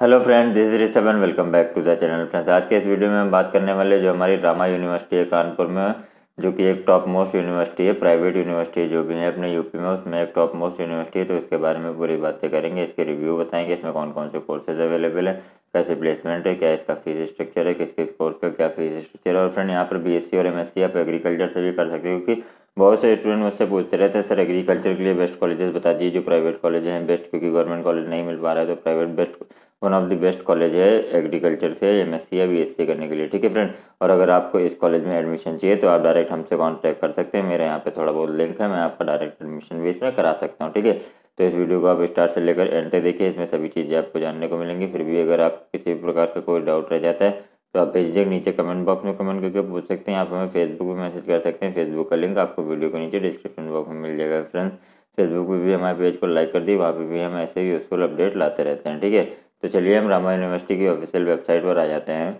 hello friend this is seven welcome back to the channel friends आज के इस video में हम बात करने वाले जो हमारी रामा यूनिवर्सिटी है कानपुर में जो कि एक टॉप मोस्ट यूनिवर्सिटी है प्राइवेट यूनिवर्सिटी जो भी है अपने यूपी में उसमें एक टॉप मोस्ट यूनिवर्सिटी है तो इसके बारे में पूरी बातें करेंगे इसके रिव्यू बताएंगे इसमें कौन कौन से कोर्सेज अवेलेबल है कैसे प्लेसमेंट है क्या इसका फीस स्ट्रक्चर है किस किस कोर्स का क्या फीस स्ट्रक्चर है और फ्रेंड यहाँ पर बी और एम आप एग्रीकल्चर से भी कर सकते हो क्योंकि बहुत से स्टूडेंट मुझसे पूछते रहते हैं सर एग्रीकल्चर के लिए बेस्ट कॉलेजेस बता दिए जो प्राइवेट कॉलेज हैं बेस्ट क्योंकि गवर्नमेंट कॉलेज नहीं मिल पा रहा है तो private best one of the best college है एग्रीकल्चर से एम एस सी या बी एस सी करने के लिए ठीक है फ्रेंड और अगर आपको इस कॉलेज में एडमिशन चाहिए तो आप डायरेक्ट हमसे कॉन्टैक्ट कर सकते हैं मेरे यहाँ पर थोड़ा बहुत लिंक है मैं आपका डायरेक्ट एडमिशन भी इसमें करा सकता हूँ ठीक है तो इस वीडियो को आप स्टार्ट से लेकर एंड तक देखिए इसमें सभी चीज़ें आपको जानने को मिलेंगी फिर भी अगर आप किसी भी प्रकार का कोई डाउट रह जाता है तो आप बेझिझक नीचे कमेंट बॉक्स में कमेंट करके पूछ सकते हैं आप हमें फेसबुक पे मैसेज कर सकते हैं फेसबुक का लिंक आपको वीडियो के नीचे डिस्क्रिप्शन बॉक्स में मिल जाएगा फ्रेंड्स फेसबुक पर भी हमारे पेज को लाइक कर दी वहाँ पर भी हम ऐसे ही यूज़फुल अपडेट लाते रहते हैं ठीक है तो चलिए हम रामा यूनिवर्सिटी की ऑफिशियल वेबसाइट पर आ जाते हैं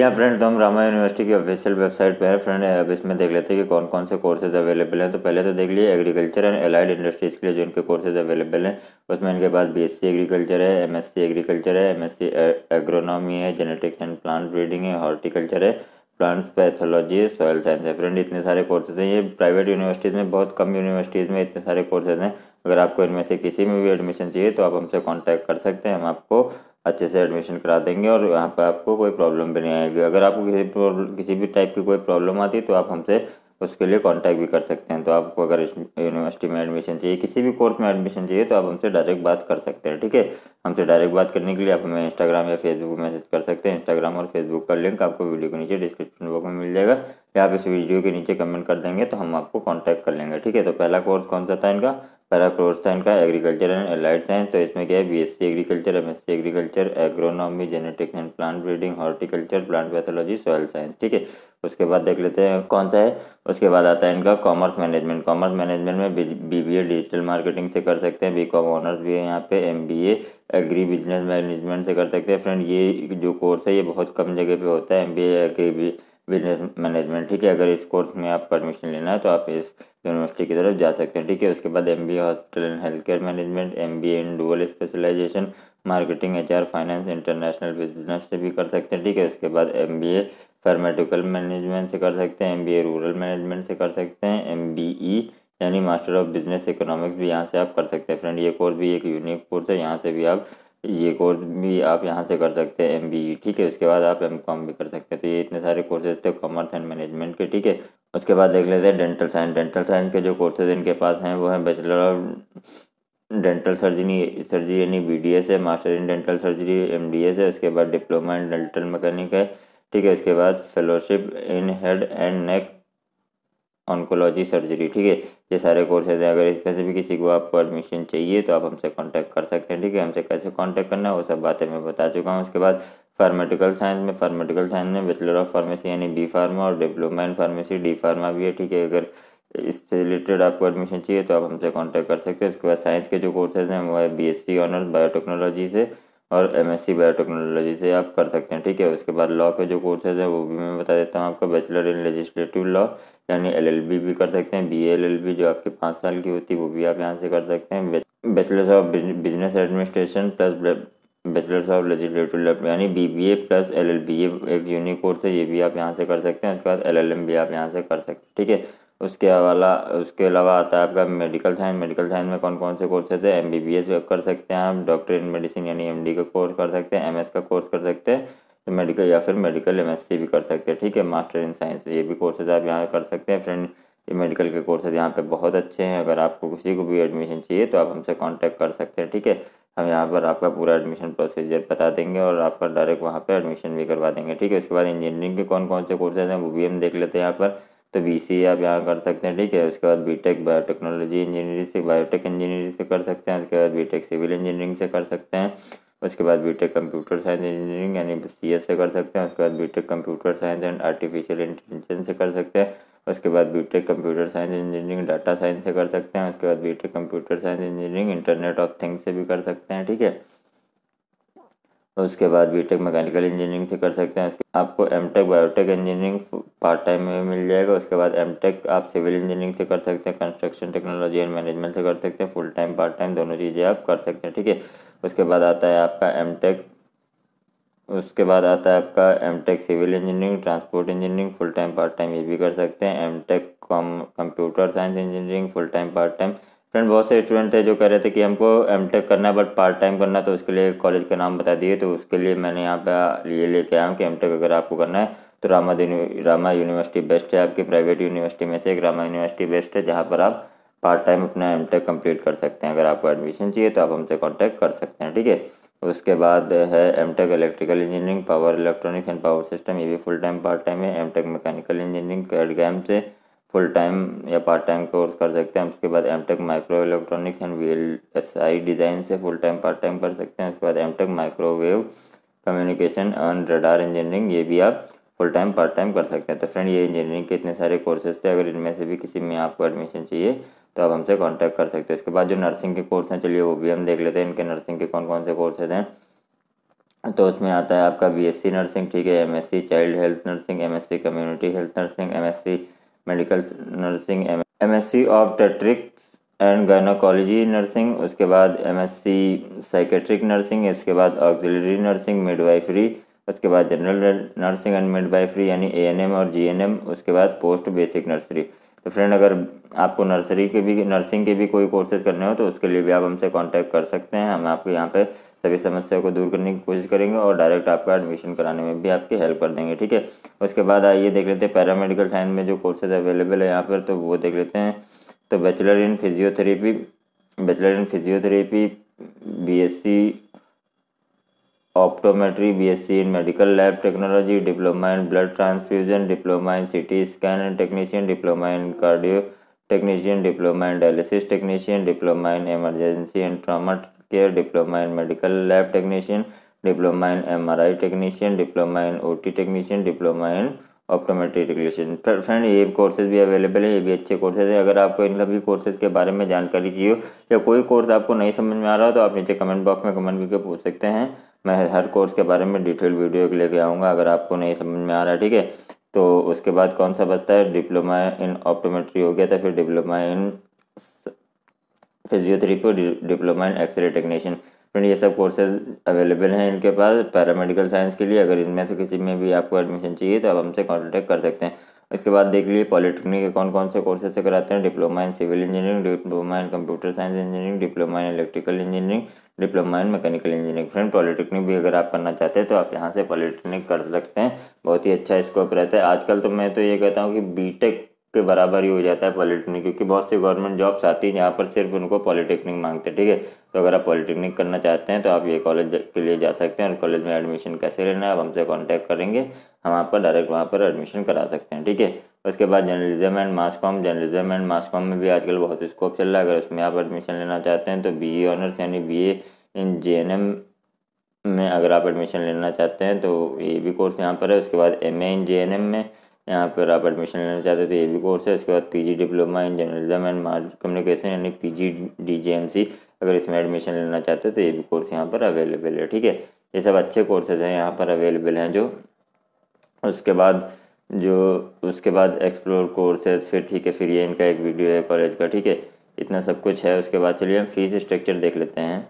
जी हाँ फ्रेंड तो हम रामा यूनिवर्सिटी की ऑफिशियल वेबसाइट पर है फ्रेंड अब इसमें देख लेते हैं कि कौन कौन से कोर्सेज अवेलेबल हैं तो पहले तो देख लिए एग्रीकल्चर एंड एलाइड इंडस्ट्रीज़ के लिए जो इनके कोर्सेज अवेलेबल हैं उसमें इनके पास बीएससी एग्रीकल्चर है एमएससी एग्रीकल्चर है एमएससी एग्रोनॉमी है जेनेटिक्स एंड प्लांट ब्रीडिंग है हॉर्टिकल्चर है प्लांट पैथोलॉजी सॉयल साइंस है फ्रेंड इतने सारे कोर्सेज हैं ये प्राइवेट यूनिवर्सिटीज़ में बहुत कम यूनिवर्सिटीज़ में इतने सारे कोर्सेज हैं अगर आपको इनमें से किसी में भी एडमिशन चाहिए तो आप हमसे कॉन्टैक्ट कर सकते हैं हम आपको अच्छे से एडमिशन करा देंगे और यहाँ पर आपको कोई प्रॉब्लम भी नहीं आएगी अगर आपको किसी किसी भी टाइप की कोई प्रॉब्लम आती है तो आप हमसे उसके लिए कांटेक्ट भी कर सकते हैं तो आपको अगर यूनिवर्सिटी में एडमिशन चाहिए किसी भी कोर्स में एडमिशन चाहिए तो आप हमसे डायरेक्ट बात कर सकते हैं ठीक है हमसे डायरेक्ट बात करने के लिए आप हमें इंस्टाग्राम या फेसबुक मैसेज कर सकते हैं इंस्टाग्राम और फेसबुक का लिंक आपको वीडियो के नीचे डिस्क्रिप्शन बॉक्स में मिल जाएगा या आप इस वीडियो के नीचे कमेंट कर देंगे तो हम आपको कॉन्टैक्ट कर लेंगे ठीक है तो पहला कोर्स कौन सा था इनका पहला कोर्स था इनका एग्रीकल्चर एंड एलाइड साइंस तो इसमें क्या है BSc agriculture MSc agriculture agronomy genetics and plant breeding horticulture plant pathology soil science ठीक है उसके बाद देख लेते हैं कौन सा है उसके बाद आता है इनका कॉमर्स मैनेजमेंट कॉमर्स मैनेजमेंट में B B A digital marketing से कर सकते हैं बी कॉम ऑनर्स भी है यहाँ पे M B A agri business management से कर सकते हैं फ्रेंड ये जो कोर्स है ये बहुत कम जगह पे होता है M B A agri business management ठीक है अगर इस कोर्स में आप परमिशन लेना है तो आप इस यूनिवर्सिटी की तरफ जा सकते हैं ठीक है उसके बाद M B hospital and health care management M B in double specialization marketing H R finance international business से भी कर सकते हैं ठीक है उसके बाद M B A pharmaceutical management से कर सकते हैं M B A rural management से कर सकते हैं एम बी ई यानी मास्टर ऑफ बिजनेस इकोनॉमिक्स भी यहाँ से आप कर सकते हैं फ्रेंड ये कोर्स भी एक यूनिक कोर्स है यहाँ से भी आप ये कोर्स भी आप यहाँ से कर सकते हैं एम e, ठीक है उसके बाद आप एम भी कर सकते हैं तो ये इतने सारे कोर्सेज थे कॉमर्स एंड मैनेजमेंट के ठीक है उसके बाद देख लेते हैं डेंटल साइंस डेंटल साइंस के जो कोर्सेज इनके पास हैं वो हैं bachelor of dental surgery surgery यानी बी डी है master in dental surgery M D है उसके बाद डिप्लोमा इन डेंटल मैकेनिक है ठीक है उसके बाद fellowship in head and neck oncology surgery ठीक है ये सारे कोर्सेज हैं अगर इस से भी किसी को आपको एडमिशन चाहिए तो आप हमसे कांटेक्ट कर सकते हैं ठीक है हमसे कैसे कांटेक्ट करना है वो सब बातें मैं बता चुका हूँ उसके बाद फार्मेटिकल साइंस में फार्मेटिकल साइंस में बैचलर ऑफ फार्मेसी यानी बी फार्मा और diploma in pharmacy D pharma भी है ठीक है अगर इससे रिलेटेड आपको एडमिशन चाहिए तो आप हमसे कॉन्टैक्ट कर सकते हैं उसके बाद साइंस के जो कोर्सेज हैं वो है B S C honours biotechnology से और एम एस सी बायोटेक्नोलॉजी से आप कर सकते हैं ठीक है उसके बाद लॉ के जो कोर्सेज हैं वो भी मैं बता देता हूँ आपका बैचलर इन लेजिस्लेटिव लॉ यानी एलएलबी भी कर सकते हैं बी एल एल बी जो आपकी पाँच साल की होती है वो भी आप यहाँ से कर सकते हैं bachelors of business administration plus bachelors of legislative यानी B B A plus L L B ए एक यूनिक कोर्स है ये भी आप यहाँ से कर सकते हैं उसके बाद एल एल एम भी आप यहाँ से कर सकते हैं ठीक है उसके अलावा उसके अलावा आता है आपका मेडिकल साइंस मेडिकल साइंस में कौन कौन से कोर्सेज है एम बी बी एस कर सकते हैं आप डॉक्टर इन मेडिसिन यानी एम डी का कोर्स कर सकते हैं एम एस का कोर्स कर सकते हैं तो मेडिकल या फिर मेडिकल एम एस सी भी कर सकते हैं ठीक है मास्टर इन साइंस ये भी कोर्सेज आप यहाँ कर सकते हैं फ्रेंड ये मेडिकल के कोर्सेज यहाँ पे बहुत अच्छे हैं अगर आपको किसी को भी एडमिशन चाहिए तो आप हमसे कांटेक्ट कर सकते हैं ठीक है हम यहाँ पर आपका पूरा एडमिशन प्रोसीजर बता देंगे और आपका डायरेक्ट वहाँ पर एडमिशन भी करवा देंगे ठीक है उसके बाद इंजीनियरिंग के कौन कौन से कोर्सेज हैं वो भी हम देख लेते हैं यहाँ पर तो बी आप यहाँ कर सकते हैं ठीक है उसके बाद बी टेक बायोटेक्नोलॉजी इंजीनियरिंग से बायोटेक इंजीनियरिंग से कर सकते हैं उसके बाद बी टेक सिविल इंजीनियरिंग से कर सकते हैं उसके बाद B tech computer science engineering यानी सी से कर सकते हैं उसके बाद B tech computer science and artificial intelligence से कर सकते हैं उसके बाद B tech computer science engineering data science से कर सकते हैं उसके बाद B tech computer science engineering internet of things से भी कर सकते हैं ठीक है उसके बाद बीटेक मैकेनिकल इंजीनियरिंग से कर सकते हैं उसके आपको M tech biotech engineering part time में मिल जाएगा उसके बाद एमटेक आप सिविल इंजीनियरिंग से कर सकते हैं कंस्ट्रक्शन टेक्नोलॉजी एंड मैनेजमेंट से कर सकते हैं फुल टाइम पार्ट टाइम दोनों चीज़ें आप कर सकते हैं ठीक है उसके बाद आता है आपका टेक उसके बाद आता है आपका tech civil engineering transport engineering full time part time ये भी कर सकते हैं M tech computer science engineering full time part time friend बहुत से स्टूडेंट थे जो कह रहे थे कि हमको एम टेक करना है बट पार्ट टाइम करना है तो उसके लिए कॉलेज का नाम बता दिए तो उसके लिए मैंने यहाँ पे ये लेके आया हूँ कि एम टेक अगर आपको करना है तो रामा रामा यूनिवर्सिटी बेस्ट है आपकी प्राइवेट यूनिवर्सिटी में से एक रामा यूनिवर्सिटी बेस्ट है जहाँ पर आप पार्ट टाइम अपना एम टेक कम्प्लीट कर सकते हैं अगर आपको एडमिशन चाहिए तो आप हमसे कॉन्टैक्ट कर सकते हैं ठीक है उसके बाद है M tech electrical engineering power electronics and power system ये भी फुल टाइम पार्ट टाइम है M tech mechanical engineering CAD CAM से फुल टाइम या पार्ट टाइम कोर्स कर सकते हैं उसके बाद M tech micro electronics and V L S I design से फुल टाइम पार्ट टाइम कर सकते हैं उसके बाद M tech microwave communication and radar engineering ये भी आप फुल टाइम पार्ट टाइम कर सकते हैं तो फ्रेंड ये इंजीनियरिंग के इतने सारे कोर्सेज थे अगर इनमें से भी किसी में आपको एडमिशन चाहिए तो आप हमसे कॉन्टैक्ट कर सकते हैं उसके बाद जो नर्सिंग के कोर्स हैं चलिए वो भी हम देख लेते हैं इनके नर्सिंग के कौन कौन से कोर्सेज हैं तो उसमें आता है आपका सी नर्सिंग ठीक है C child health nursing C community health nursing C medical nursing M S C obstetrics and gynaecology nursing उसके बाद M S C psychiatric nursing उसके बाद ऑक्जिलरी नर्सिंग मिडवाइफरी उसके बाद जनरल नर्सिंग एंड मिडवाइफरी यानी A N M और G N M उसके बाद पोस्ट बेसिक नर्सरी तो फ्रेंड अगर आपको नर्सरी के भी नर्सिंग के भी कोई कोर्सेज करने हो तो उसके लिए भी आप हमसे कांटेक्ट कर सकते हैं हम आपके यहाँ पे सभी समस्याओं को दूर करने की कोशिश करेंगे और डायरेक्ट आपका एडमिशन कराने में भी आपकी हेल्प कर देंगे ठीक है उसके बाद आइए देख लेते हैं पैरामेडिकल साइंस में जो कोर्सेज अवेलेबल है यहाँ पर तो वो देख लेते हैं तो bachelor in physiotherapy bachelor in physiotherapy B optometry B BSc in medical lab technology diploma in blood transfusion diploma in T scan and technician diploma in cardio technician diploma in dialysis technician diploma in emergency and trauma care diploma in medical lab technician diploma in M R I technician diploma in O T technician diploma in optometry technician friend ये courses भी available है ये भी अच्छे courses हैं अगर आपको इन सभी कोर्सेज के बारे में जानकारी चाहिए हो या कोई कोर्स आपको नहीं समझ में आ रहा हो तो आप नीचे कमेंट बॉक्स में कमेंट करके पूछ सकते हैं मैं हर कोर्स के बारे में डिटेल वीडियो लेके आऊँगा अगर आपको नहीं समझ में आ रहा है ठीक है तो उसके बाद कौन सा बचता है डिप्लोमा इन ऑप्टोमेट्री हो गया था तो फिर diploma in physiotherapy diploma in x-ray technician friend ये सब कोर्सेज अवेलेबल हैं इनके पास पैरामेडिकल साइंस के लिए अगर इनमें से किसी में भी आपको एडमिशन चाहिए तो आप हमसे कॉन्टेक्ट कर सकते हैं उसके बाद देख लीजिए पॉलिटेक्निक के कौन कौन से कोर्सेज से कराते हैं diploma in civil engineering diploma in computer science engineering diploma in electrical engineering diploma in mechanical engineering friend polytechnic भी अगर आप करना चाहते हैं तो आप यहाँ से पॉलिटेक्निक कर सकते हैं बहुत ही अच्छा स्कोप रहता है आजकल तो मैं तो ये कहता हूँ कि बी के बराबर ही हो जाता है पॉलिटेक्निक क्योंकि बहुत सी गवर्नमेंट जॉब्स आती हैं जहाँ पर सिर्फ उनको पॉलिटेक्निक मांगते हैं ठीक है तो अगर आप पॉलिटेक्निक करना चाहते हैं तो आप ये कॉलेज के लिए जा सकते हैं और कॉलेज में एडमिशन कैसे लेना है आप हमसे कॉन्टैक्ट करेंगे हम आपका डायरेक्ट वहाँ पर एडमिशन करा सकते हैं ठीक है उसके बाद journalism and mass com journalism and mass com में भी आजकल बहुत स्कोप चल रहा है अगर उसमें आप एडमिशन लेना चाहते हैं तो बी ए ऑनर्स यानी B A in J N M में अगर आप एडमिशन लेना चाहते हैं तो ये भी कोर्स यहाँ पर है उसके बाद M A in J N M में यहाँ पर आप एडमिशन लेना चाहते तो ये भी कोर्स है इसके बाद PG diploma in journalism and market communication यानी पीजी डीजीएमसी अगर इसमें एडमिशन लेना चाहते हो तो ये भी कोर्स यहाँ पर अवेलेबल है ठीक है ये सब अच्छे कोर्सेज हैं यहाँ पर अवेलेबल हैं जो उसके बाद जो उसके बाद एक्सप्लोर कोर्सेज फिर ठीक है फिर ये इनका एक वीडियो है कॉलेज का ठीक है इतना सब कुछ है उसके बाद चलिए हम फीस स्ट्रक्चर देख लेते हैं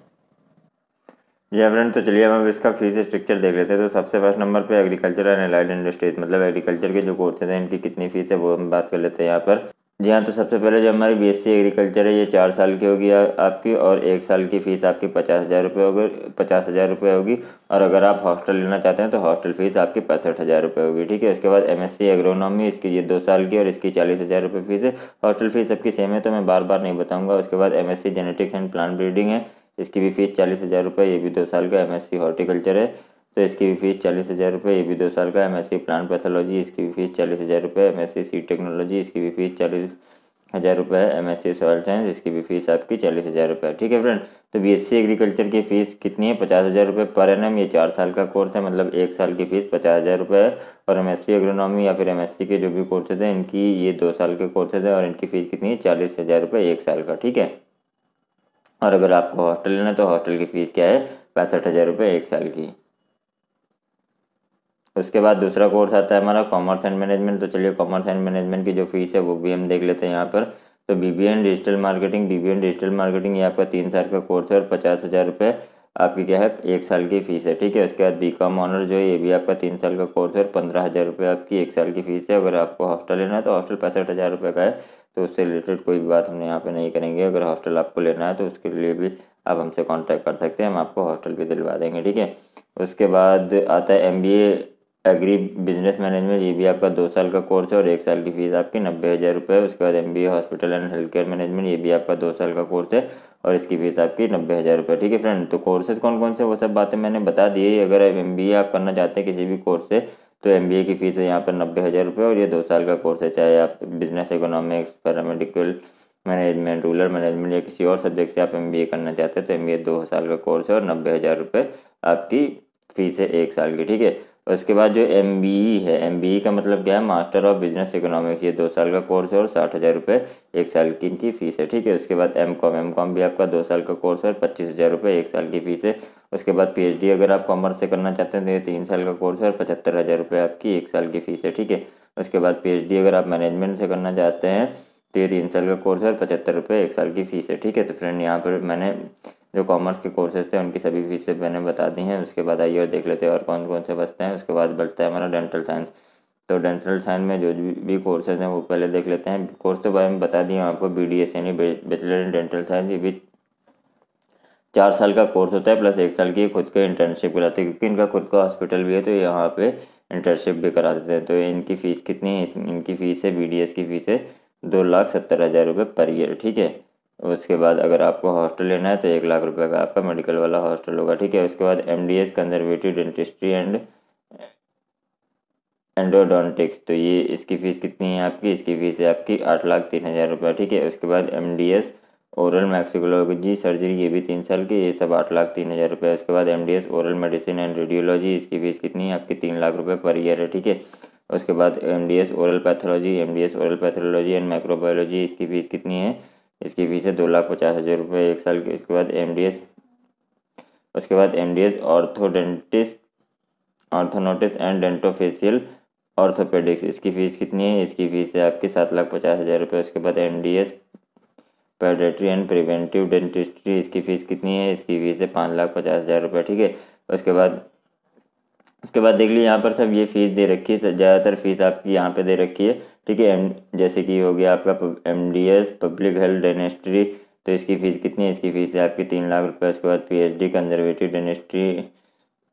जी फ्रेंड तो चलिए हम इसका फीस स्ट्रक्चर देख लेते हैं तो सबसे फर्स्ट नंबर पे एग्रीकल्चर एंड एलाइड इंडस्ट्रीज मतलब एग्रीकल्चर के जो कोर्सेज हैं इनकी कितनी फीस है वो हम बात कर लेते हैं यहाँ पर जी हाँ तो सबसे पहले जो हमारी बीएससी एग्रीकल्चर है ये चार साल की होगी आपकी और एक साल की फ़ीस आपकी पचास हज़ार रुपये होगी पचास हज़ार रुपये होगी और अगर आप हॉस्टल लेना चाहते हैं तो हॉस्टल फ़ीस आपकी पैंसठ हज़ार रुपये होगी ठीक है उसके बाद एमएससी एग्रोनॉमी इसकी ये दो साल की और इसकी चालीस हज़ार रुपये फ़ीस है हॉस्टल फ़ीस सबकी सेम है तो मैं बार बार नहीं बताऊँगा उसके बाद M genetics and plan breeding है इसकी भी फीस चालीस हज़ार रुपये ये भी दो साल का एमएससी हॉर्टिकल्चर है तो इसकी भी फीस चालीस हज़ार रुपये ये भी दो साल का एमएससी प्लांट पैथोलॉजी इसकी भी फीस चालीस हज़ार रुपये एमएससी सी टेक्नोलॉजी इसकी भी फीस चालीस हज़ार रुपये है M S C soil science इसकी भी फीस आपकी चालीस हज़ार रुपये है ठीक है फ्रेंड तो बी एस सी एग्रीकल्चर की फ़ीस कितनी है पचास हज़ार रुपये पर एन एम ये चार साल का कोर्स है मतलब एक साल की फ़ीस पचास हज़ार रुपये है और एम एस सी एग्रोनॉमी या फिर एम एस सी के जो भी कोर्सेज हैं इनकी ये दो साल के कोर्सेज हैं और इनकी फ़ीस कितनी है चालीस हज़ार रुपये एक साल का ठीक है और अगर आपको हॉस्टल लेना है तो हॉस्टल की फ़ीस क्या है पैंसठ हज़ार रुपये एक साल की उसके बाद दूसरा कोर्स आता है हमारा कॉमर्स एंड मैनेजमेंट तो चलिए कॉमर्स एंड मैनेजमेंट की जो फीस है वो भी हम देख लेते हैं यहाँ पर तो B B N digital marketing B B N digital marketing ये आपका तीन साल का कोर्स है और पचास हज़ार रुपये आपकी क्या है एक साल की फ़ीस है ठीक है उसके बाद बी कॉम ऑनर जो है ये भी आपका तीन साल का कोर्स है और पंद्रह हज़ार रुपये आपकी एक साल की फ़ीस है अगर आपको हॉस्टल लेना है तो हॉस्टल पैंसठ हज़ार रुपये का है तो उससे रिलेटेड कोई भी बात हम यहाँ पे नहीं करेंगे अगर हॉस्टल आपको लेना है तो उसके लिए भी आप हमसे कांटेक्ट कर सकते हैं हम आपको हॉस्टल भी दिलवा देंगे ठीक है उसके बाद आता है एम एग्री बिजनेस मैनेजमेंट ये भी आपका दो साल का कोर्स है और एक साल की फ़ीस आपकी नब्बे हज़ार रुपये है उसके बाद M B A hospital and health care management ये भी आपका दो साल का कोर्स है और इसकी फ़ीस आपकी नब्बे हज़ार रुपये ठीक है फ्रेंड तो कोर्सेज कौन कौन से वो सब बातें मैंने बता दी है अगर एम बी ए आप करना चाहते हैं किसी भी कोर्स से तो एम की फ़ीस है यहाँ पर नब्बे हज़ार रुपये और ये दो साल का कोर्स है चाहे आप business economics paramedical management rural management या किसी और सब्जेक्ट से आप एम करना चाहते हैं तो एम बी दो साल का कोर्स है और नब्बे हज़ार रुपये आपकी फ़ीस है एक साल की ठीक है और इसके बाद जो एम e है एम e का मतलब क्या है मास्टर ऑफ बिजनेस इकोनॉमिक्स ये दो साल का कोर्स है और साठ हज़ार रुपये एक साल की इनकी फ़ीस है ठीक है उसके बाद एम कॉम एम कॉम भी आपका दो साल का कोर्स है और पच्चीस हज़ार रुपये एक साल की फ़ीस है उसके बाद पीएचडी अगर आप कॉमर्स से करना चाहते हैं तो ये तीन साल का कोर्स है और पचहत्तर हज़ार रुपये आपकी एक साल की फ़ीस है ठीक है उसके बाद पी अगर आप मैनेजमेंट से करना चाहते हैं तो ये तीन साल का कोर्स है और पचहत्तर रुपये एक साल की फ़ीस है ठीक है तो फ्रेंड यहाँ पर मैंने जो कॉमर्स के कोर्सेज थे उनकी सभी फीसें मैंने बता दी हैं उसके बाद आइए और देख लेते हैं और कौन कौन से बचते हैं उसके बाद बचता है हमारा डेंटल साइंस तो डेंटल साइंस में जो भी कोर्सेज हैं वो पहले देख लेते हैं कोर्स तो बारे में बता दिए आपको बी डी एस यानी बैचलर इन डेंटल साइंस ये भी चार साल का कोर्स होता है प्लस एक साल की खुद के इंटर्नशिप कराते हैं क्योंकि इनका खुद का हॉस्पिटल भी है तो यहाँ पे इंटर्नशिप भी करा देते हैं तो इनकी फ़ीस कितनी है इनकी फ़ीस है बी की फ़ीस है दो लाख सत्तर हज़ार रुपये पर ईयर ठीक है उसके बाद अगर आपको हॉस्टल लेना है तो एक लाख रुपए का आपका मेडिकल वाला हॉस्टल होगा ठीक है उसके बाद M D S conservative dentistry and endodontics तो ये इसकी फ़ीस कितनी है आपकी इसकी फ़ीस है आपकी आठ लाख तीन हज़ार रुपये ठीक है उसके बाद M D S oral maxicology surgery ये भी तीन साल की ये सब आठ लाख तीन हज़ार रुपये उसके बाद M D S oral medicine and radiology इसकी फ़ीस कितनी है आपकी तीन लाख रुपये पर ईयर है ठीक है उसके बाद M D S oral pathology M D S oral pathology and microbiology इसकी फ़ीस कितनी है इसकी फीस है दो लाख पचास हज़ार रुपये एक साल के उसके बाद एम डी एस उसके बाद M D S orthodontics orthodontics and dentofacial orthopaedics इसकी फ़ीस कितनी है इसकी फ़ीस है आपकी सात लाख पचास हज़ार रुपये उसके बाद M D S paediatry and preventive dentistry इसकी फ़ीस कितनी है इसकी फ़ीस है पाँच लाख पचास हज़ार रुपये ठीक है उसके बाद उसके बाद देख लीजिए यहाँ पर सब ये फ़ीस दे रखी है ज़्यादातर फ़ीस आपकी यहाँ पे दे रखी है ठीक है एम जैसे कि हो गया आपका M D S public health dentistry तो इसकी फ़ीस कितनी है इसकी फ़ीस है आपकी तीन लाख रुपये उसके बाद P H D conservative dentistry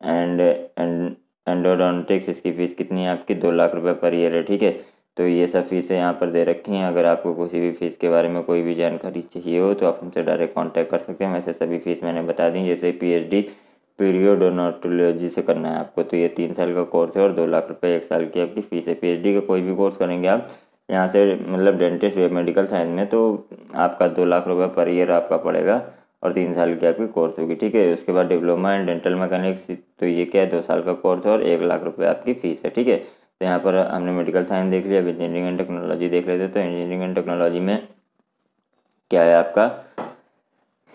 and and इसकी फ़ीस कितनी है आपकी दो लाख रुपये पर ईयर है ठीक है तो ये सब फीसें यहाँ पर दे रखी हैं अगर आपको किसी भी फ़ीस के बारे में कोई भी जानकारी चाहिए हो तो आप हमसे डायरेक्ट कॉन्टैक्ट कर सकते हैं वैसे सभी फ़ीस मैंने बता दी जैसे डी पीरियड ऑनोटोलॉजी से करना है आपको तो ये तीन साल का कोर्स है और दो लाख रुपये एक साल की आपकी फ़ीस है पीएचडी का कोई भी कोर्स करेंगे आप यहाँ से मतलब डेंटिस्ट या मेडिकल साइंस में तो आपका दो लाख रुपये पर ईयर आपका पड़ेगा और तीन साल की आपकी कोर्स होगी ठीक है उसके बाद डिप्लोमा एंड डेंटल मैकेनिक्स तो ये क्या है दो साल का कोर्स है और एक लाख रुपये आपकी फ़ीस है ठीक है तो यहाँ पर हमने मेडिकल साइंस देख लिया अब इंजीनियरिंग एंड टेक्नोलॉजी देख लेते तो इंजीनियरिंग एंड टेक्नोलॉजी में क्या है आपका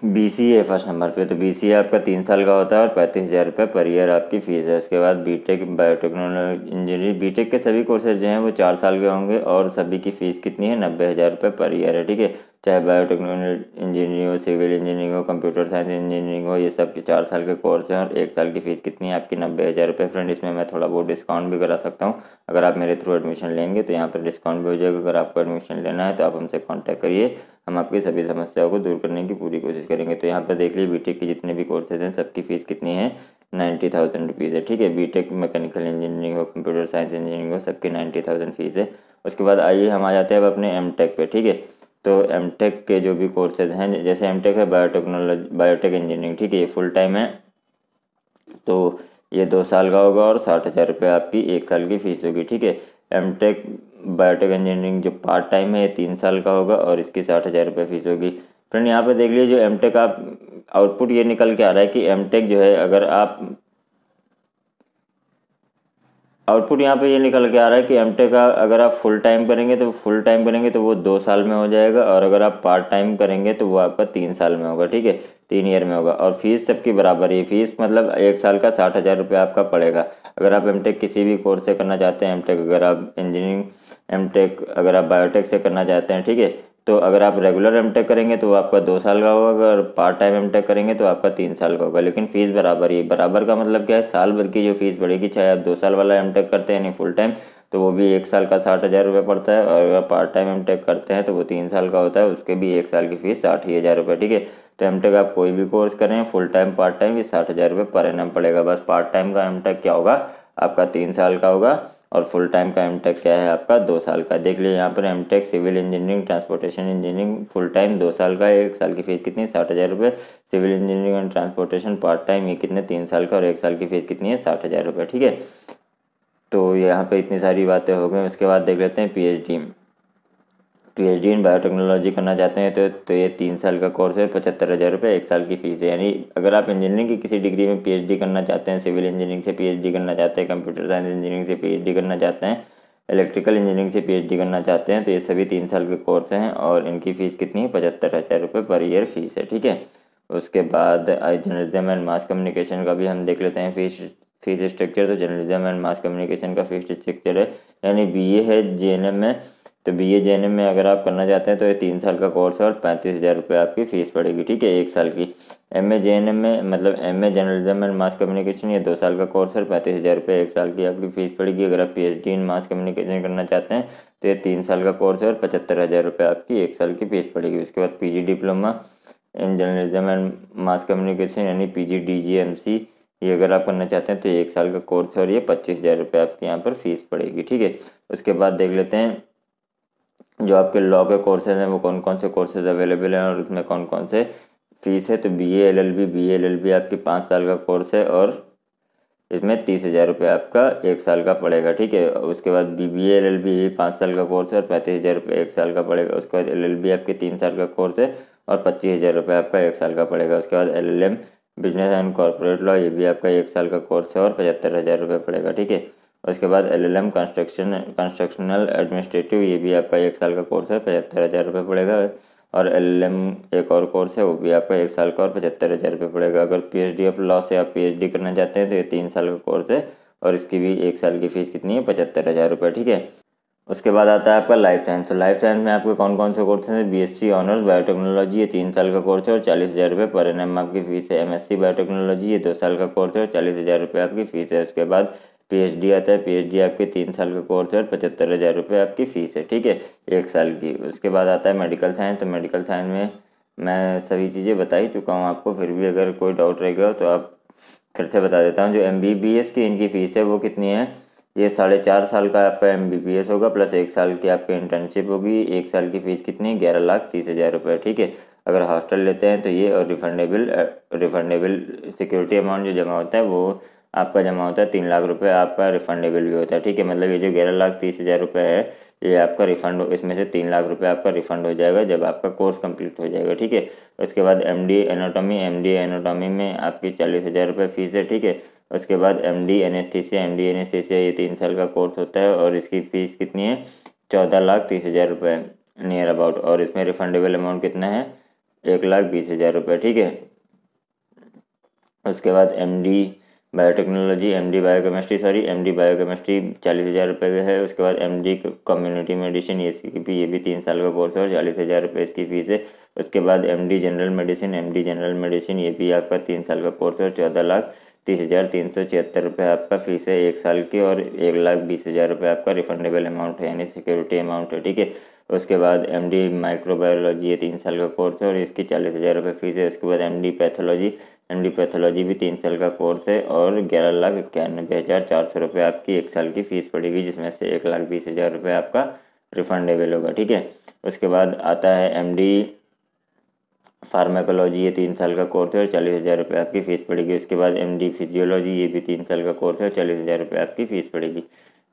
B C A first number पे तो बी सी ए आपका तीन साल का होता है और पैंतीस हज़ार रुपये पर ईयर आपकी फ़ीस है उसके बाद B tech biotechnology engineering B tech के सभी कोर्सेज जो हैं वो चार साल के होंगे और सभी की फ़ीस कितनी है नब्बे हज़ार रुपये पर ईयर है ठीक है चाहे बायोटेक्नोलॉजी इंजीनियरिंग हो सिविल इंजीनियरिंग हो कंप्यूटर साइंस इंजीनियरिंग हो ये सब के चार साल के कोर्स हैं और एक साल की फ़ीस कितनी है आपकी नब्बे हज़ार रुपये फ्रेंड इसमें मैं थोड़ा बहुत डिस्काउंट भी करा सकता हूँ अगर आप मेरे थ्रू एडमिशन लेंगे तो यहाँ पर डिस्काउंट भी हो जाएगा अगर आपको एडमिशन लेना है तो आप हमसे कॉन्टैक्ट करिए हम आपकी सभी समस्याओं को दूर करने की पूरी कोशिश करेंगे तो यहाँ पर देख लीजिए बीटेक के जितने भी कोर्सेज हैं सबकी फ़ीस कितनी है नाइन्टी थाउजेंड रुपीज़ है ठीक है बीटेक मैकेनिकल इंजीनियरिंग हो कंप्यूटर साइंस इंजीनियरिंग हो सबकी नाइन्टी थाउजेंड फीस है उसके बाद आइए हम आ जाते हैं अब अपने एम टेक पे ठीक है तो एम के जो भी कोर्सेज हैं जैसे एम है बायोटेक्नोलॉजी बायोटेक इंजीनियरिंग ठीक है ये फुल टाइम है तो ये दो साल का होगा और साठ हज़ार रुपये आपकी एक साल की फ़ीस होगी ठीक है एम टेक बायोटेक इंजीनियरिंग जो पार्ट टाइम है ये तीन साल का होगा और इसकी साठ हज़ार रुपये फ़ीस होगी फ्रेंड यहाँ पे देख लीजिए जो एम टेक आप आउटपुट ये निकल के आ रहा है कि एम टेक जो है अगर आप आउटपुट यहाँ पे ये निकल के आ रहा है कि एम e का अगर आप फुल टाइम करेंगे तो फुल टाइम करेंगे तो वो दो साल में हो जाएगा और अगर आप पार्ट टाइम करेंगे तो वो आपका तीन साल में होगा ठीक है तीन ईयर में होगा और फीस सबकी बराबर है फीस मतलब एक साल का साठ हज़ार रुपये आपका पड़ेगा अगर आप एम e किसी भी कोर्स से करना चाहते हैं एम e अगर आप इंजीनियरिंग एम अगर आप बायोटेक से करना चाहते हैं ठीक है तो अगर आप रेगुलर एम करेंगे तो आपका दो साल का होगा अगर पार्ट टाइम एम करेंगे तो आपका तीन साल का होगा लेकिन फ़ीस बराबर ही बराबर का मतलब क्या है साल भर की जो फ़ीस बढ़ेगी चाहे आप दो साल वाला एम करते हैं यानी फुल टाइम तो वो भी एक साल का साठ हज़ार रुपये पड़ता है और अगर पार्ट टाइम एम करते हैं तो वो तीन साल का होता है उसके भी एक साल की फ़ीस साठ ही हज़ार रुपये ठीक है तो एम आप कोई भी कोर्स करें फुल टाइम पार्ट टाइम ये साठ हज़ार रुपये पर एन पड़ेगा बस पार्ट टाइम का एम क्या होगा आपका तीन साल का होगा और फुल टाइम का एम टेक क्या है आपका दो साल का देख लीजिए यहाँ पर M tech civil engineering transportation engineering full time दो साल का एक साल की फीस कितनी साठ हज़ार रुपये civil engineering and transportation part time ये कितने तीन साल का और एक साल की फीस कितनी है साठ हज़ार रुपये ठीक है तो यहाँ पर इतनी सारी बातें हो गई उसके बाद देख लेते हैं पी पीएचडी इन बायोटेक्नोलॉजी करना चाहते हैं तो तो ये तीन साल का कोर्स है पचहत्तर हज़ार रुपये एक साल की फ़ीस है यानी अगर आप इंजीनियरिंग की किसी डिग्री में पीएचडी करना चाहते हैं सिविल इंजीनियरिंग से पीएचडी करना चाहते हैं कंप्यूटर साइंस इंजीनियरिंग से पीएचडी करना चाहते हैं इलेक्ट्रिकल इंजीनियरिंग से पीएचडी करना चाहते हैं तो ये सभी तीन साल के कोर्स हैं और इनकी फ़ीस कितनी है पचहत्तर हज़ार रुपये पर ईयर फ़ीस है ठीक है उसके बाद I journalism and mass communication का भी हम देख लेते हैं फीस फीस स्ट्रक्चर तो जर्नलिज्म एंड मास कम्युनिकेशन का फीस स्ट्रक्चर है यानी बीए है एम में तो बी एन एम में अगर आप करना चाहते हैं तो ये तीन साल का कोर्स है और पैंतीस हज़ार रुपये आपकी फ़ीस पड़ेगी ठीक है एक साल की एम ए एम में मतलब M A journalism and mass communication ये दो साल का कोर्स है पैंतीस हज़ार रुपये एक साल की आपकी फ़ीस पड़ेगी अगर आप P H D in mass communication करना चाहते हैं तो ये तीन साल का कोर्स है और पचहत्तर हज़ार रुपये आपकी एक साल की फ़ीस पड़ेगी उसके बाद P G diploma in journalism and mass communication यानी P G D G M C ये अगर आप करना चाहते हैं तो एक साल का कोर्स है और ये पच्चीस हज़ार रुपये आपके यहाँ पर फीस पड़ेगी ठीक है उसके बाद देख लेते हैं जो आपके लॉ के कोर्सेज हैं वो कौन कौन से कोर्सेज अवेलेबल हैं और उसमें कौन कौन से फीस है तो B A L L B B L L B आपकी पाँच साल का कोर्स है और इसमें तीस हज़ार रुपये आपका एक साल का पड़ेगा ठीक है उसके बाद B B L L B पाँच साल का कोर्स है और पैंतीस हज़ार रुपये एक साल का पड़ेगा उसके बाद एल एल बी आपके तीन साल का कोर्स है और पच्चीस हज़ार रुपये आपका एक साल का पड़ेगा उसके बाद L L M business and corporate law ये भी आपका एक साल का कोर्स है और पचहत्तर हज़ार रुपये पड़ेगा ठीक है उसके बाद L L M construction constructional administrative ये भी आपका एक साल का कोर्स है पचहत्तर हज़ार रुपये पड़ेगा और एल एल एम एक और कोर्स है वो भी आपका एक साल का और पचहत्तर हज़ार रुपये पड़ेगा अगर P H D of law से आप पी एच डी करना चाहते हैं तो ये तीन साल का कोर्स है और इसकी भी एक साल की फ़ीस कितनी है पचहत्तर हज़ार रुपये ठीक है उसके बाद आता है आपका लाइफ साइंस तो लाइफ साइंस में आपके कौन कौन से कोर्स हैं बीएससी ऑनर्स बायोटेक्नोलॉजी ये तीन साल का कोर्स है और चालीस हज़ार रुपये पर एन एम आपकी फ़ीस है एमएससी बायोटेक्नोलॉजी ये दो साल का कोर्स है और चालीस हज़ार रुपये आपकी फ़ीस है उसके बाद पीएचडी आता है पीएचडी आपके तीन साल का कोर्स है और पचहत्तर हज़ार रुपये आपकी फ़ीस है ठीक है एक साल की उसके बाद आता है मेडिकल साइंस तो मेडिकल साइंस में मैं सभी चीज़ें बता ही चुका हूँ आपको फिर भी अगर कोई डाउट रह गया तो आप फिर से बता देता हूँ जो एम की इनकी फ़ीस है वो कितनी है ये साढ़े चार साल का आपका एम बी बी एस होगा प्लस एक साल की आपकी इंटर्नशिप होगी एक साल की फ़ीस कितनी ग्यारह लाख तीस हज़ार रुपये ठीक है अगर हॉस्टल लेते हैं तो ये और रिफंडेबल रिफंडेबल सिक्योरिटी अमाउंट जो जमा होता है वो आपका जमा होता है तीन लाख रुपये आपका रिफंडेबल भी होता है ठीक है मतलब ये जो ग्यारह लाख तीस हज़ार रुपये है ये आपका रिफंड हो इसमें से तीन लाख रुपये आपका रिफंड हो जाएगा जब आपका कोर्स कंप्लीट हो जाएगा ठीक है उसके बाद M D anatomy M D anatomy में आपकी चालीस हज़ार रुपये फ़ीस है ठीक है उसके बाद M D N S T M D N S T ये तीन साल का कोर्स होता है और इसकी फ़ीस कितनी है चौदह लाख तीस हज़ार रुपये नियर अबाउट और इसमें रिफंडेबल अमाउंट कितना है एक लाख बीस हज़ार रुपये ठीक है उसके बाद M D biotechnology M D biochemistry sorry M D biochemistry चालीस हज़ार रुपये का है उसके बाद एम डी कम्युनिटी मेडिसिन ये भी ये भी तीन साल का कोर्स है और चालीस हज़ार रुपये इसकी फ़ीस है उसके बाद M D general medicine M D general medicine ये भी आपका तीन साल का कोर्स है और चौदह लाख तीस हज़ार तीन सौ छिहत्तर रुपये आपका फीस है एक साल की और एक लाख बीस हज़ार रुपये आपका रिफंडेबल अमाउंट है यानी सिक्योरिटी अमाउंट है ठीक है उसके बाद एम डी माइक्रोबायोलॉजी ये तीन साल का कोर्स है और इसकी चालीस हज़ार रुपये फीस है उसके बाद M D pathology M D pathology भी तीन साल का कोर्स है और ग्यारह लाख इक्यानबे हज़ार चार सौ रुपये आपकी एक साल की फ़ीस पड़ेगी जिसमें से एक लाख बीस हज़ार रुपये आपका रिफंडेबल होगा ठीक है उसके बाद आता है एम डी फार्माकोलॉजी ये तीन साल का कोर्स है और चालीस हज़ार रुपये आपकी फ़ीस पड़ेगी उसके बाद एम डी फिजियोलॉजी ये भी तीन साल का कोर्स है और चालीस हज़ार रुपये आपकी फ़ीस पड़ेगी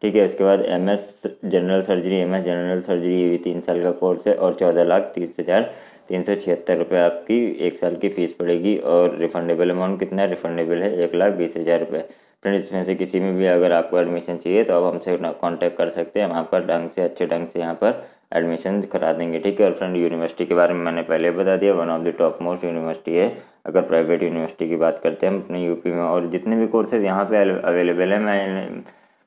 ठीक है उसके बाद M S general surgery M S general surgery ये भी तीन साल का कोर्स है और चौदह लाख तीस हज़ार तीन सौ छिहत्तर रुपये आपकी एक साल की फ़ीस पड़ेगी और रिफंडेबल अमाउंट कितना रिफंडेबल है एक लाख बीस हज़ार रुपये फ्रेंड इसमें से किसी में भी अगर आपको एडमिशन चाहिए तो आप हमसे कॉन्टैक्ट कर सकते हैं हम आपका ढंग से अच्छे ढंग से यहाँ पर एडमिशन करा देंगे ठीक है और फ्रेंड यूनिवर्सिटी के बारे में मैंने पहले बता दिया one of the top most university है अगर प्राइवेट यूनिवर्सिटी की बात करते हैं अपने यूपी में और जितने भी कोर्सेज यहाँ पे अवेलेबल है मैं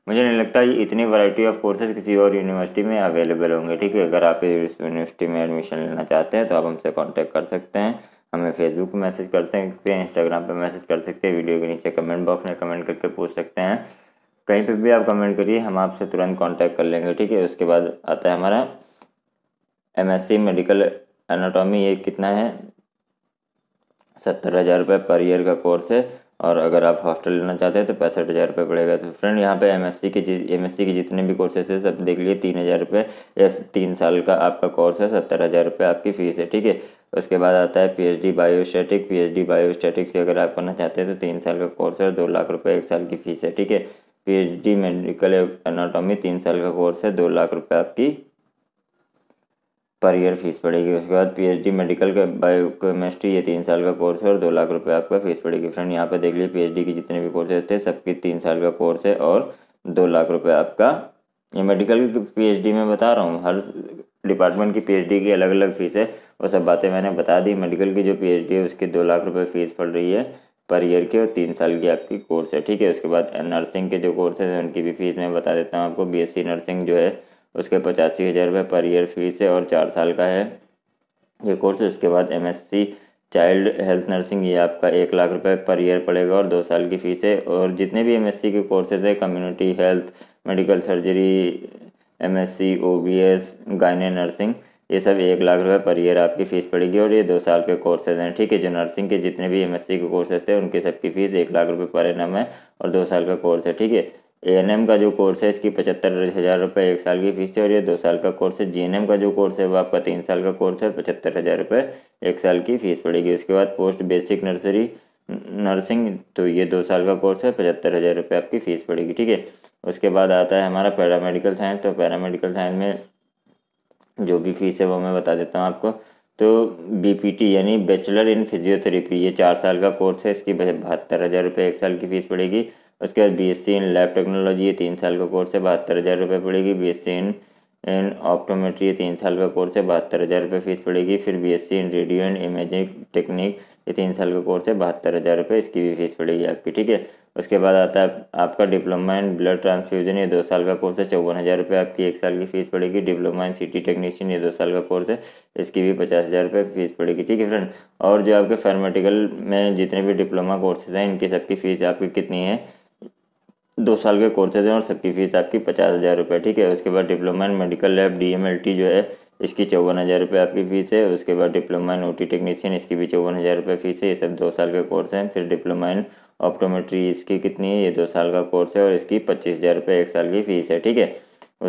मुझे नहीं लगता इतनी वैरायटी ऑफ कोर्सेज किसी और यूनिवर्सिटी में अवेलेबल होंगे ठीक है अगर आप इस यूनिवर्सिटी में एडमिशन लेना चाहते हैं तो आप हमसे कॉन्टैक्ट कर सकते हैं हमें फेसबुक पर मैसेज कर सकते हैं इंस्टाग्राम पर मैसेज कर सकते हैं वीडियो के नीचे कमेंट बॉक्स में कमेंट करके पूछ सकते हैं कहीं पर भी आप कमेंट करिए हम आपसे तुरंत कॉन्टैक्ट कर लेंगे ठीक है उसके बाद आता है हमारा सी मेडिकल एनाटॉमी ये कितना है सत्तर हज़ार रुपये पर ईयर का कोर्स है और अगर आप हॉस्टल लेना चाहते हैं तो पैंसठ हज़ार रुपये पड़ेगा तो फ्रेंड यहाँ पे सी के सी के जितने भी कोर्सेज है सब देख लिए तीन हज़ार रुपये या तीन साल का आपका कोर्स है सत्तर हज़ार रुपये आपकी फ़ीस है ठीक है उसके बाद आता है P H H biostatic bio biostatic से अगर आप करना चाहते हैं तो तीन साल का कोर्स है दो लाख रुपये एक साल की फ़ीस है ठीक है P H D medical anatomy तीन साल का कोर्स है दो लाख रुपये आपकी पर ईयर फीस पड़ेगी उसके बाद पीएचडी मेडिकल का बायो केमिस्ट्री ये तीन साल का कोर्स है और दो लाख रुपए आपका फीस पड़ेगी फ्रेंड यहाँ पे देख लीजिए पीएचडी के जितने भी कोर्सेज थे सबकी तीन साल का कोर्स है और दो लाख रुपए आपका ये मेडिकल की पीएचडी में बता रहा हूँ हर डिपार्टमेंट की पीएचडी की अलग अलग फ़ीस है वो सब बातें मैंने बता दी मेडिकल की जो पीएचडी है उसकी दो लाख रुपये फ़ीस पड़ रही है पर ईयर की और तीन साल की आपकी कोर्स है ठीक है उसके बाद नर्सिंग के जो कोर्सेज हैं उनकी भी फ़ीस मैं बता देता हूँ आपको सी नर्सिंग जो है उसके पचासी हज़ार रुपये पर ईयर फीस है और चार साल का है ये कोर्स उसके बाद एम चाइल्ड हेल्थ नर्सिंग ये आपका एक लाख रुपए पर ईयर पड़ेगा और दो साल की फ़ीस है और जितने भी एम के कोर्सेज है community health medical surgery B S gynae nursing ये सब एक लाख रुपए पर ईयर आपकी फ़ीस पड़ेगी और ये दो साल के कोर्सेज हैं ठीक है जो नर्सिंग के जितने भी एमएससी के कोर्सेज थे उनके सबकी फ़ीस एक लाख रुपये पर एन है और दो साल का कोर्स है ठीक है ए का जो कोर्स है इसकी पचहत्तर हज़ार रुपये एक साल की फ़ीस है और ये दो साल का कोर्स है जी का जो कोर्स है वो आपका तीन साल का कोर्स है और पचहत्तर हज़ार रुपये एक साल की फ़ीस पड़ेगी उसके बाद पोस्ट बेसिक नर्सरी नर्सिंग तो ये दो साल का कोर्स है पचहत्तर हज़ार रुपये आपकी फ़ीस पड़ेगी ठीक है उसके बाद आता है हमारा पैरामेडिकल साइंस तो पैरामेडिकल साइंस में जो भी फ़ीस है वो मैं बता देता हूँ आपको तो बीपीटी यानी बैचलर इन फिजियोथेरेपी ये चार साल का कोर्स है इसकी बहत्तर हज़ार रुपये एक साल की फ़ीस पड़ेगी उसके बाद B S C in lab technology ये तीन साल का कोर्स है बहत्तर हज़ार रुपये पड़ेगी B S C in in optometry ये तीन साल का कोर्स है बहत्तर हज़ार रुपये फीस पड़ेगी फिर B S C in radio and imaging technique ये तीन साल का कोर्स है बहत्तर हज़ार रुपये इसकी भी फीस पड़ेगी आपकी ठीक है उसके बाद आता है आपका डिप्लोमा इन ब्लड ट्रांसफ्यूजन ये दो साल का कोर्स है चौवन हज़ार रुपये आपकी एक साल की फ़ीस पड़ेगी डिप्लोमा इन सिटी टेक्नीशियन ये दो साल का कोर्स है इसकी भी पचास हज़ार रुपये फ़ीस पड़ेगी ठीक है फ्रेंड और जो आपके फार्मेटिकल में जितने भी डिप्लोमा कोर्सेज हैं इनकी सबकी फ़ीस आपकी कितनी है दो साल के कोर्सेज हैं और सबकी फ़ीस आपकी पचास हज़ार रुपये ठीक है उसके बाद diploma in medical lab D M L T जो है इसकी चौवन हज़ार रुपये आपकी फ़ीस है उसके बाद diploma in O T technician इसकी भी चौवन हज़ार रुपये फ़ीस है ये सब दो साल के कोर्स हैं फिर डिप्लोमा इन ऑप्टोमेट्री इसकी कितनी है ये दो साल का कोर्स है और इसकी पच्चीस हज़ार रुपये एक साल की फ़ीस है ठीक है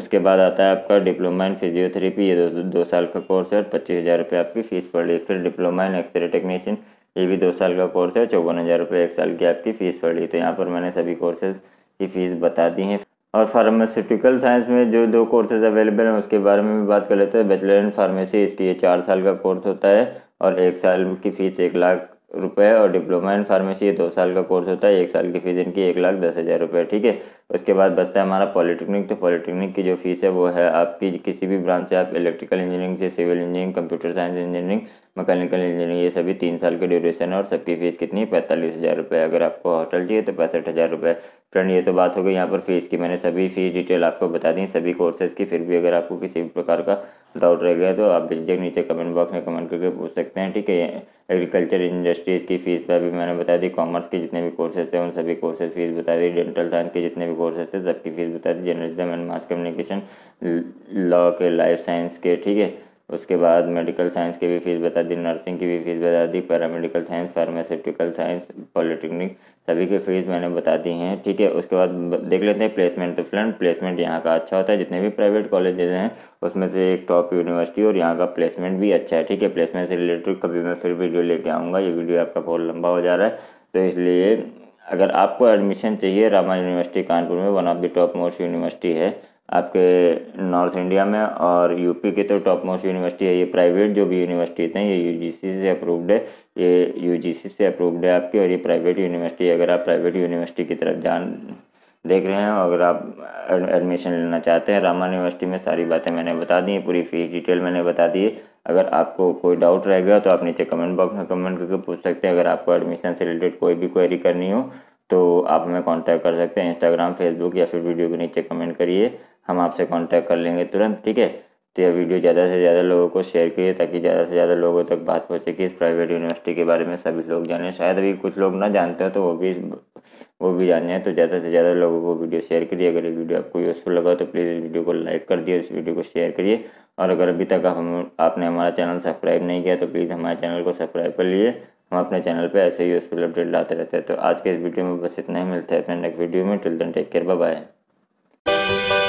उसके बाद आता है आपका डिप्लोमा इन फिजियोथेरेपी ये दो, दो साल का कोर्स है और पच्चीस हज़ार रुपये आपकी फ़ीस पड़ रही है फिर डिप्लोमा इन एक्सरे टेक्नीशियन ये भी दो साल का कोर्स है चौवन हज़ार रुपये एक साल की आपकी फ़ीस पड़ रही तो यहाँ पर मैंने सभी कोर्सेज़ की फ़ीस बता दी हैं और फार्मास्यूटिकल साइंस में जो दो कोर्सेज अवेलेबल हैं उसके बारे में भी बात कर लेते हैं बैचलर इन फार्मेसी इसकी ये चार साल का कोर्स होता है और एक साल की फ़ीस एक लाख रुपए और डिप्लोमा इन फार्मेसी ये दो साल का कोर्स होता है एक साल की फ़ीस इनकी एक लाख दस हज़ार रुपये ठीक है उसके बाद बचता है हमारा पॉलिटेक्निक तो पॉलिटेक्निक की जो फ़ीस है वो है आपकी किसी भी ब्रांच से आप इलेक्ट्रिकल इंजीनियरिंग से civil engineering computer science engineering mechanical engineering ये सभी तीन साल के ड्यूरेशन है और सबकी फ़ीस कितनी है पैंतालीस हज़ार रुपये अगर आपको हॉस्टल चाहिए तो पैंसठ हज़ार रुपये फ्रेंड ये तो बात हो गई यहाँ पर फ़ीस की मैंने सभी फ़ीस डिटेल आपको बता दी सभी कोर्सेज़ की फिर भी अगर आपको किसी भी प्रकार का डाउट रह गया तो आप भेजिए नीचे कमेंट बॉक्स में कमेंट करके पूछ सकते हैं ठीक है एग्रीकल्चर इंडस्ट्रीज़ की फ़ीस पर भी मैंने बता दी कॉमर्स के जितने भी कोर्सेज थे उन सभी कोर्सेज फ़ीस बता दी डेंटल साइंस के जितने भी कोर्सेज थे सबकी फ़ीस बता दी journalism and mass communication law के लाइफ साइंस के ठीक है उसके बाद मेडिकल साइंस की भी फीस बता दी नर्सिंग की भी फीस बता दी paramedical science pharmaceutical science polytechnic सभी की फीस मैंने बता दी हैं ठीक है उसके बाद देख लेते हैं प्लेसमेंट फ्रेंड प्लेसमेंट यहाँ का अच्छा होता है जितने भी प्राइवेट कॉलेजेज हैं उसमें से एक टॉप यूनिवर्सिटी और यहाँ का प्लेसमेंट भी अच्छा है ठीक है प्लेसमेंट से रिलेटेड कभी मैं फिर वीडियो लेके आऊँगा ये वीडियो आपका बहुत लंबा हो जा रहा है तो इसलिए अगर आपको एडमिशन चाहिए रामा यूनिवर्सिटी कानपुर में one of the top most university है आपके नॉर्थ इंडिया में और यूपी के तो टॉप मोस्ट यूनिवर्सिटी है ये प्राइवेट जो भी यूनिवर्सिटीज़ हैं ये यूजीसी से अप्रूव्ड है ये यूजीसी से अप्रूव्ड है आपकी और ये प्राइवेट यूनिवर्सिटी अगर आप प्राइवेट यूनिवर्सिटी की तरफ जान देख रहे हैं और अगर आप एडमिशन लेना चाहते हैं रामा यूनिवर्सिटी में सारी बातें मैंने बता दी हैं पूरी फीस डिटेल मैंने बता दी है अगर आपको कोई डाउट रहेगा तो आप नीचे कमेंट बॉक्स में कमेंट करके पूछ सकते हैं अगर आपको एडमिशन से रिलेटेड कोई भी क्वेरी करनी हो तो आप हमें कांटेक्ट कर सकते हैं इंस्टाग्राम फेसबुक या फिर वीडियो के नीचे कमेंट करिए हम आपसे कांटेक्ट कर लेंगे तुरंत ठीक है तो यह वीडियो ज़्यादा से ज़्यादा लोगों को शेयर करिए ताकि ज़्यादा से ज़्यादा लोगों तक बात पहुँचे कि इस प्राइवेट यूनिवर्सिटी के बारे में सभी लोग जाने शायद अभी कुछ लोग ना जानते हो तो वो भी वो भी जाने तो ज़्यादा से ज़्यादा लोगों को वीडियो शेयर करिए अगर ये वीडियो आपको यूज़फुल लगा तो प्लीज़ इस वीडियो को लाइक कर दिए इस वीडियो को शेयर करिए और अगर अभी तक आप हम आपने हमारा चैनल सब्सक्राइब नहीं किया तो प्लीज़ हमारे चैनल को सब्सक्राइब कर लिए हम अपने चैनल पर ऐसे ही यूज़फुल अपडेट लाते रहते हैं तो आज के इस वीडियो में बस इतना ही मिलता है अपने नेक्स्ट वीडियो में till then take care bye